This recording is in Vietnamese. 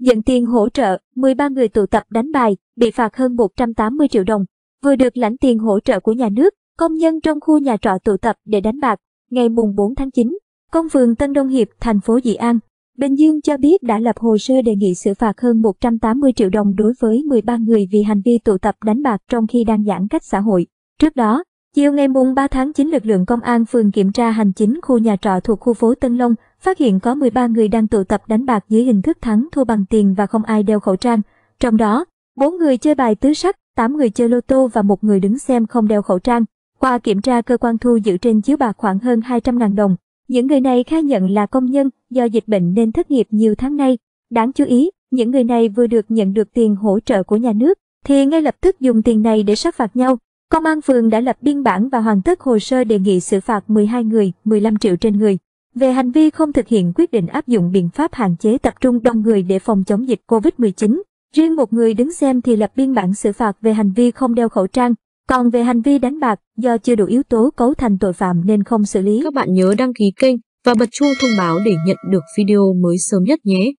Nhận tiền hỗ trợ, 13 người tụ tập đánh bài, bị phạt hơn 180 triệu đồng. Vừa được lãnh tiền hỗ trợ của nhà nước, công nhân trong khu nhà trọ tụ tập để đánh bạc. Ngày mùng 4 tháng 9, công phường Tân Đông Hiệp, thành phố Dị An, Bình Dương cho biết đã lập hồ sơ đề nghị xử phạt hơn 180 triệu đồng đối với 13 người vì hành vi tụ tập đánh bạc trong khi đang giãn cách xã hội. Trước đó, Chiều ngày mùng 3 tháng 9, lực lượng công an phường kiểm tra hành chính khu nhà trọ thuộc khu phố Tân Long, phát hiện có 13 người đang tụ tập đánh bạc dưới hình thức thắng thua bằng tiền và không ai đeo khẩu trang. Trong đó, 4 người chơi bài tứ sắc, 8 người chơi lô tô và một người đứng xem không đeo khẩu trang. Qua kiểm tra cơ quan thu giữ trên chiếu bạc khoảng hơn 200.000 đồng. Những người này khai nhận là công nhân do dịch bệnh nên thất nghiệp nhiều tháng nay. Đáng chú ý, những người này vừa được nhận được tiền hỗ trợ của nhà nước thì ngay lập tức dùng tiền này để sát phạt nhau. Công an phường đã lập biên bản và hoàn tất hồ sơ đề nghị xử phạt 12 người, 15 triệu trên người. Về hành vi không thực hiện quyết định áp dụng biện pháp hạn chế tập trung đông người để phòng chống dịch COVID-19, riêng một người đứng xem thì lập biên bản xử phạt về hành vi không đeo khẩu trang, còn về hành vi đánh bạc, do chưa đủ yếu tố cấu thành tội phạm nên không xử lý. Các bạn nhớ đăng ký kênh và bật chuông thông báo để nhận được video mới sớm nhất nhé.